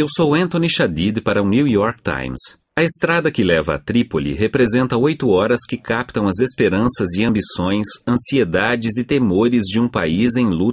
Eu sou Anthony Shadid para o New York Times. A estrada que leva a Trípoli representa oito horas que captam as esperanças e ambições, ansiedades e temores de um país em luta.